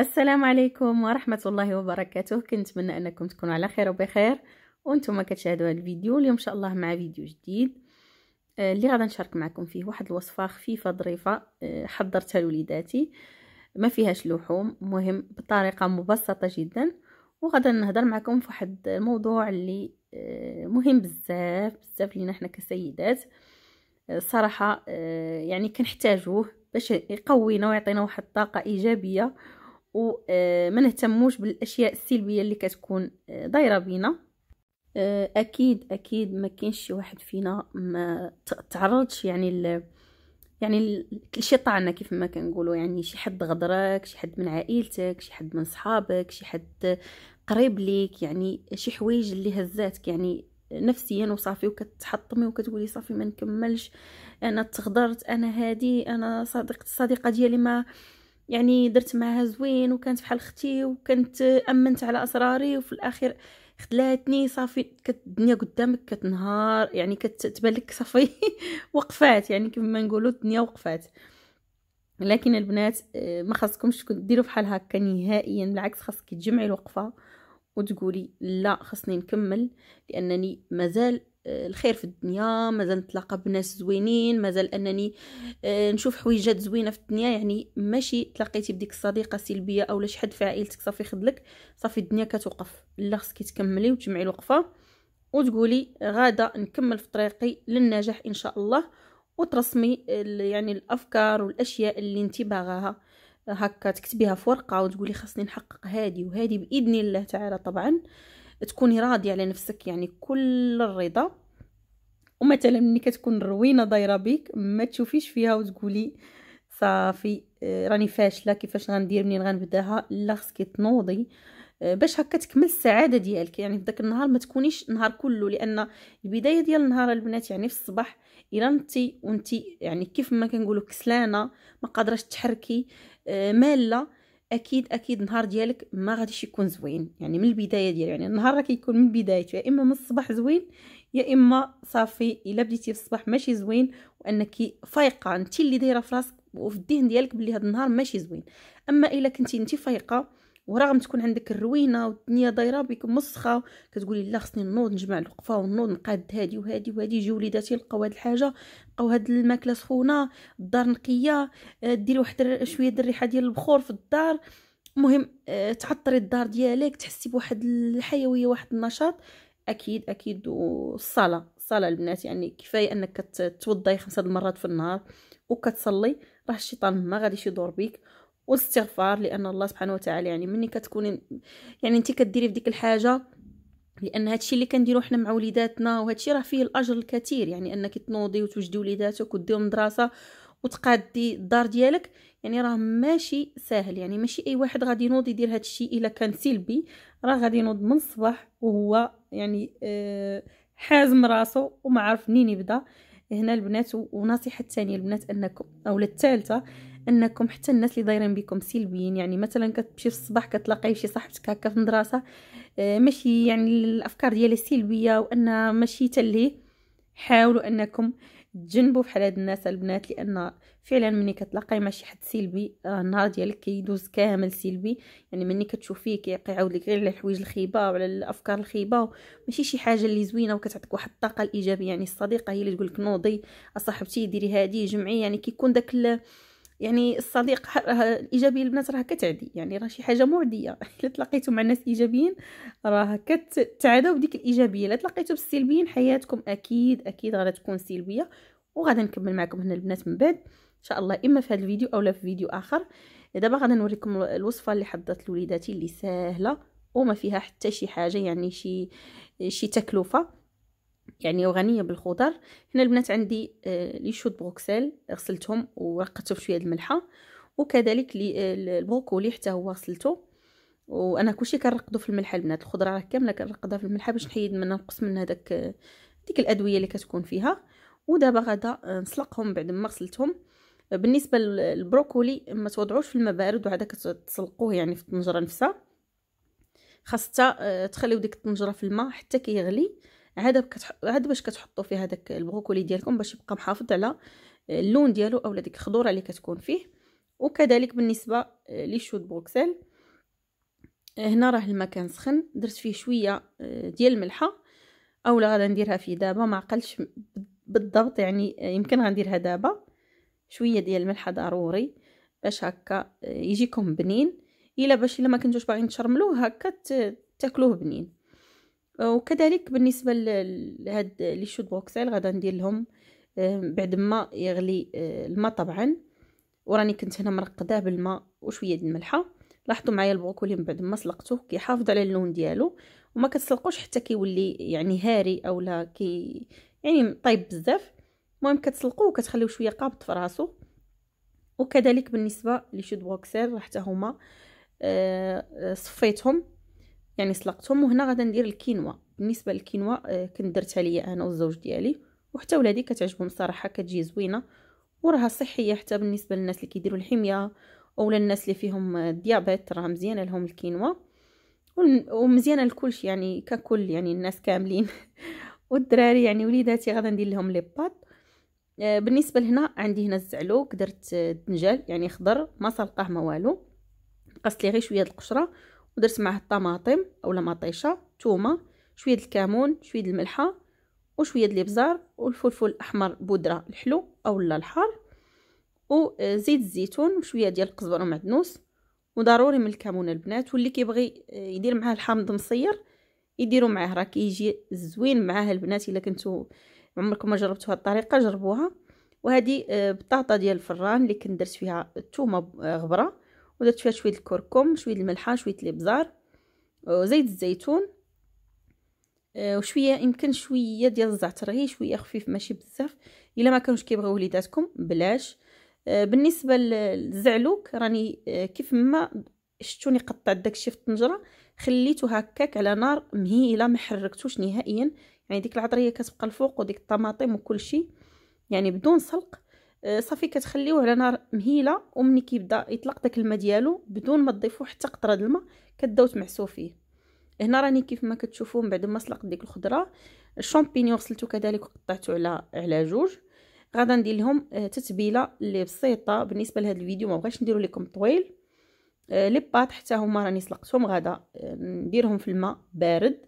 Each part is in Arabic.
السلام عليكم ورحمة الله وبركاته كنتمنى أنكم تكونوا على خير وبخير وانتم كتشاهدوا هذا الفيديو اليوم إن شاء الله مع فيديو جديد آه، اللي غادي نشارك معكم فيه واحد الوصفة خفيفة ظريفة آه، حضرتها لوليداتي ما فيهاش لحوم مهم بطريقة مبسطة جدا وغدا نهضر معكم في واحد الموضوع اللي آه، مهم بزاف بزاف لينا حنا كسيدات صراحة يعني كنحتاجوه باش يقوينا ويعطينا واحد الطاقة إيجابية وما آه، نهتموش بالاشياء السلبيه اللي كتكون آه، دايره بينا آه، اكيد اكيد ما كاينش شي واحد فينا ما تعرضش يعني يعني الشيطانة كيف ما كنقولوا يعني شي حد غدرك شي حد من عائلتك شي حد من صحابك شي حد قريب ليك يعني شي حوايج اللي هزاتك يعني نفسيا وصافي وكتحطمي وكتقولي صافي ما نكملش انا تغدرت انا هادي انا صديق الصديقه ديالي ما يعني درت معها زوين وكانت بحال اختي وكنت امنت على اسراري وفي الاخير خلاتني صافي الدنيا قدامك كتنهار يعني كتبان لك صافي وقفات يعني كما نقولوا الدنيا وقفات لكن البنات آه، ما خاصكمش ديروا بحال هكا نهائيا بالعكس خاصك تجمعي الوقفه وتقولي لا خصني نكمل لانني مازال الخير في الدنيا مازال نتلاقى بناس زوينين مازال انني آه، نشوف حويجات زوينه في الدنيا يعني ماشي تلاقيتي بديك الصديقه سلبيه اولا شي حد في عائلتك صافي خدلك صافي الدنيا كتوقف لا خصك تكملي وتجمعي الوقفه وتقولي غادا نكمل في طريقي للنجاح ان شاء الله وترسمي يعني الافكار والاشياء اللي انت باغاها هكا تكتبيها في ورقه وتقولي خاصني نحقق هادي وهادي باذن الله تعالى طبعا آه تكوني راضيه على نفسك يعني كل الرضا ومثلا ملي كتكون الروينه دايره بيك ما تشوفيش فيها وتقولي صافي آه، راني فاشله كيفاش غندير منين غنبداها لا خصك تنوضي آه، باش هكا تكمل السعاده ديالك يعني في داك النهار ما تكونيش نهار كله لان البدايه ديال النهار البنات يعني في الصباح الا نتي وانتي يعني كيف ما كنقولو كسلانه ما قادراش تحركي آه، ماله اكيد اكيد النهار ديالك ما غاديش يكون زوين يعني من البدايه ديالو يعني النهار راه كيكون من بدايته يا اما من الصباح زوين يا اما صافي الا بديتي في الصباح ماشي زوين وانك فايقه انت اللي دايره في راسك وفي الذهن ديالك بلي هذا النهار ماشي زوين اما الا كنتي انت فايقه ورغم تكون عندك الروينه والدنيا دايره بك مسخه كتقولي لا خصني نوض نجمع الوقفه ونوض نقاد هادي وهادي وهادي يجيو وليداتي لقاو هاد الحاجه لقاو هاد الماكله سخونه الدار نقيه آه، ديري واحد شويه ديال الريحه ديال البخور في الدار المهم آه، تعطري الدار ديالك تحسي بواحد الحيويه واحد النشاط اكيد اكيد الصلاه الصلاه البنات يعني كفايه انك توضي خمسه المرات في النهار وكتصلي راه الشيطان ما غاديش يدور بيك والاستغفار لان الله سبحانه وتعالى يعني مني كتكوني يعني انت كديري في ديك الحاجه لان هادشي اللي كنديرو حنا مع وليداتنا وهادشي راه فيه الاجر الكثير يعني انك تنوضي وتوجدي وليداتك وديهم مدرسه وتقادي الدار ديالك يعني راه ماشي ساهل يعني ماشي اي واحد غادي ينوض يدير هادشي الا كان سلبي راه غادي ينوض من الصباح وهو يعني آه حازم راسو وما عارف منين يبدا هنا البنات ونصيحه الثانيه البنات انكم او الثالثه انكم حتى الناس اللي دايرين بكم سلبيين يعني مثلا كتمشي في الصباح كتلاقي شي صاحبتك هكا في المدرسه آه، ماشي يعني الافكار ديالها سلبيه وانها ماشي تلهي حاولوا انكم تجنبوا بحال هاد الناس البنات لان فعلا ملي كتلاقي ماشي حد سلبي آه، النهار ديالك كيدوز كامل سلبي يعني ملي كتشوفيه كيعاود لك غير على الحوايج الخيبه وعلى الافكار الخيبه ماشي شي حاجه اللي زوينه وكتعطيك واحد الطاقه الايجابيه يعني الصديقه هي اللي تقول لك نوضي اصاحبتي ديري هادي جمعي يعني كيكون داك يعني الصديق الايجابي البنات راه كتعدي يعني راه شي حاجه معديه الا تلاقيتو مع ناس ايجابيين راه كتعداو بديك الايجابيه الا تلاقيتو بالسلبيين حياتكم اكيد اكيد غادا تكون سلبيه وغادا نكمل معكم هنا البنات من بعد ان شاء الله اما في هذا الفيديو اولا في فيديو اخر دابا غادا نوريكم الوصفه اللي حضرت لوليداتي اللي سهله وما فيها حتى شي حاجه يعني شي شي تكلفه يعني وغنيه بالخضر هنا البنات عندي آه، لي شوت بروكسيل غسلتهم ورقدتهم بشويه الملحه وكذلك آه، البروكولي حتى هو غسلته وانا كلشي كنرقدو في الملح البنات الخضره راه كامله كنرقدها في الملحه باش نحيد منها نقص من هذاك آه، ديك الادويه اللي كتكون فيها ودابا غادا نسلقهم بعد ما غسلتهم بالنسبه للبروكولي ما توضعوش في الماء بارد وعاد كتسلقوه يعني في الطنجره نفسها خاصه تخليو ديك الطنجره في الماء حتى كيغلي كي عاد كتح... عاد باش كتحطوا فيه هذاك البروكولي ديالكم باش يبقى محافظ على اللون ديالو اولا ديك الخضوره اللي كتكون فيه وكذلك بالنسبه للشوت بروكسل هنا راه المكان سخن درت فيه شويه آه، ديال الملحه اولا غادي نديرها فيه دابا ما عقلتش بالضبط يعني آه، يمكن غنديرها دابا شويه ديال الملحه ضروري باش هكا آه، يجيكم بنين الا باش الا ما كنتوش باغيين تشرملوه هكا تاكلوه بنين وكذلك بالنسبه لهاد لي شوت بوكسيل غادا ندير لهم آه، بعد ما يغلي آه، الماء طبعا وراني كنت هنا مرقداه بالماء وشويه د الملحه لاحظوا معايا البروكولي من بعد ما سلقته كيحافظ على اللون ديالو وما كتسلقوش حتى كيولي يعني هاري اولا كي يعني طايب بزاف المهم كتسلقوه وكتخليوه شويه قابط في راسو وكذلك بالنسبه لي شوت بروكسيل راه حتى هما آه، صفيتهم يعني سلقتهم وهنا غادي ندير الكينوا بالنسبه للكينوا آه، كنت درتها ليا انا والزوج ديالي وحتى ولادي كتعجبهم صراحه كتجي زوينه وراها صحيه حتى بالنسبه للناس اللي كيديروا الحميه اولا الناس اللي فيهم الديابيت راه مزيانه لهم الكينوا ومزيانه لكلشي يعني ككل يعني الناس كاملين والدراري يعني وليداتي غادا ندير لهم لي آه، بالنسبه لهنا عندي هنا الزعلوك درت الدنجال يعني خضر ما سلقاه ما والو قصت لي غير شويه د القشره درت معاه الطماطم اولا مطيشه ثومه شويه الكمون شويه الملحه وشويه د الابزار والفلفل الاحمر بودره الحلو اولا الحار وزيت الزيتون وشويه ديال القزبر ومعدنوس وضروري من الكمون البنات واللي كيبغي يدير معاه الحامض مصير يديروا معاه راه كيجي زوين معاه البنات الا كنتو عمركم ما جربتوا هاد الطريقه جربوها وهذه آه، بطاطا ديال الفران اللي كندرت فيها الثومه آه، غبره ودرت فيها شويه الكركم شويه الملحه شويه الابزار وزيت آه، الزيتون آه، وشويه يمكن شويه ديال الزعتر غير شويه خفيف ماشي بزاف الا ما كانوش كيبغيو وليداتكم بلاش آه، بالنسبه للزعلوك راني كيف ما شفتوني قطعت داكشي في الطنجره خليته هكاك على نار مهيله ما حركتوش نهائيا يعني ديك العطريه كتبقى الفوق وديك الطماطم وكلشي يعني بدون سلق آه، صافي كتخليوه على نار مهيله ومني كيبدا يطلق داك الماء ديالو بدون ما تضيفوا حتى قطره د الماء كداو تمعسو فيه هنا راني كيف ما كتشوفوا من بعد ما سلقت ديك الخضره الشامبينيون غسلته كذلك وقطعته على على جوج غادا ندير لهم آه، تتبيله اللي بسيطه بالنسبه لهذا الفيديو ما بغيتش نديرو لكم طويل آه، لي بات حتى هما راني سلقتهم غادا نديرهم في الماء بارد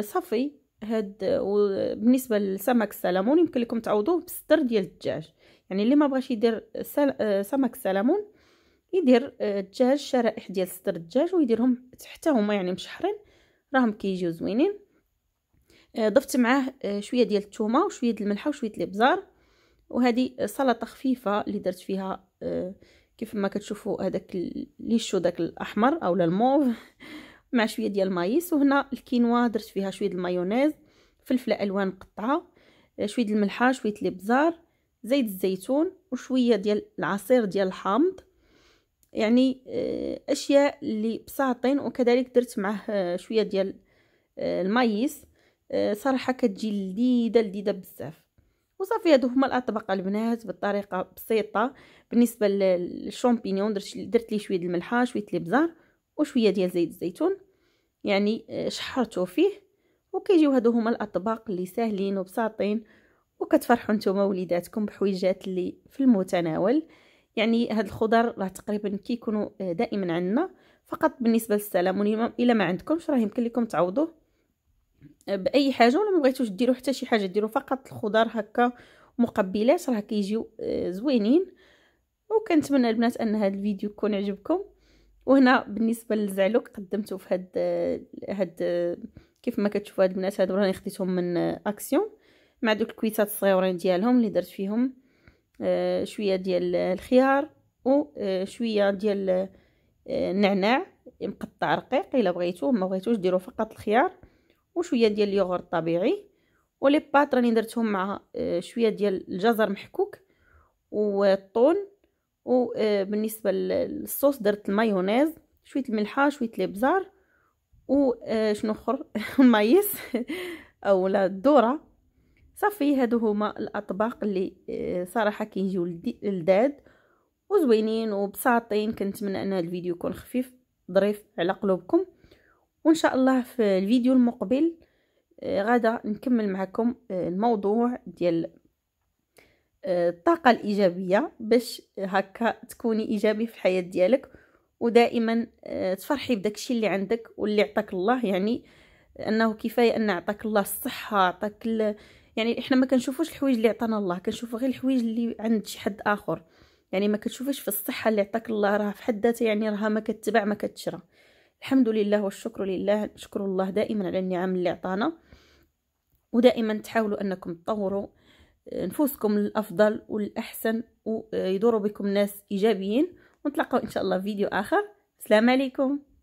صافي هاد بالنسبه لسمك السلمون يمكن لكم تعوضوه بالستر ديال الدجاج يعني اللي ما بغاش يدير آه، سمك سلمون يدير الدجاج آه، شرائح ديال صدر الدجاج ويديرهم حتى هما يعني مشحرين راهم كيجيو زوينين آه، ضفت معاه شويه ديال الثومه وشويه ديال الملحه وشويه الابزار وهذه سلطه خفيفه اللي درت فيها كيف ما كتشوفوا هذاك ليشو داك الاحمر اولا الموف مع شويه ديال المايس وهنا الكينوا درت فيها شويه المايونيز فلفله الوان مقطعه شويه الملحه شويه الابزار زيت الزيتون وشويه ديال العصير ديال الحامض يعني آه، اشياء اللي بساطين وكذلك درت معه آه، شويه ديال آه، المايس صراحه كتجي لذيذه لذيذه بزاف وصافي هادو هما الاطباق البنات بطريقه بسيطه بالنسبه للشامبينيون درت درت لي شويه الملحه شويه الابزار وشويه ديال زيت الزيتون يعني شحرته فيه وكيجيو هادو هما الاطباق اللي ساهلين وبساطين وكتفرحوا نتوما وليداتكم بحويجات اللي في المتناول يعني هاد الخضر راه تقريبا كيكونوا آه، دائما عندنا فقط بالنسبه للسلمون الا ما عندكمش راه يمكن لكم تعوضوه آه، باي حاجه ولا ما بغيتوش ديروا حتى شي حاجه ديروا فقط الخضر هكا مقبلات راه كيجيو آه، زوينين وكنتمنى البنات ان هذا الفيديو يكون عجبكم وهنا بالنسبه للزعلوك قدمته في هاد هاد كيف ما كتشوفوا هاد البنات هادو راني خديتهم من اكسيون مع دوك الكويسات الصغيورين ديالهم اللي درت فيهم آه، شويه ديال الخيار وشويه آه، ديال النعناع آه، مقطع رقيق الا بغيتوه ما بغيتوش ديروا فقط الخيار وشويه ديال اليوغورت الطبيعي ولي بات راني درتهم مع شويه ديال الجزر محكوك والطون وبالنسبه للصوص درت المايونيز شويه الملحه شويه الابزار وشنو اخر المايس او لا الذره صافي هادو هما الاطباق اللي آه، صراحه كيجيو لذاد وزوينين وبساطين كنتمنى ان الفيديو يكون خفيف ظريف على قلوبكم وان شاء الله في الفيديو المقبل آه، غدا نكمل معكم آه، الموضوع ديال الطاقه الايجابيه باش هكا تكوني ايجابي في الحياه ديالك ودائما تفرحي بداكشي الشيء اللي عندك واللي عطاك الله يعني انه كفايه ان عطاك الله الصحه عطاك يعني احنا ما كنشوفوش الحوايج اللي عطانا الله كنشوفو غير الحوايج اللي عند شي حد اخر يعني ما كتشوفيش في الصحه اللي عطاك الله راه في حد ذاتها يعني راها ما كتبع ما كتشرى الحمد لله والشكر لله نشكر الله دائما على النعم اللي عطانا ودائما تحاولوا انكم تطوروا آه، نفوسكم الافضل والاحسن ويدوروا بكم ناس ايجابيين ونتلاقاو ان شاء الله في فيديو اخر السلام عليكم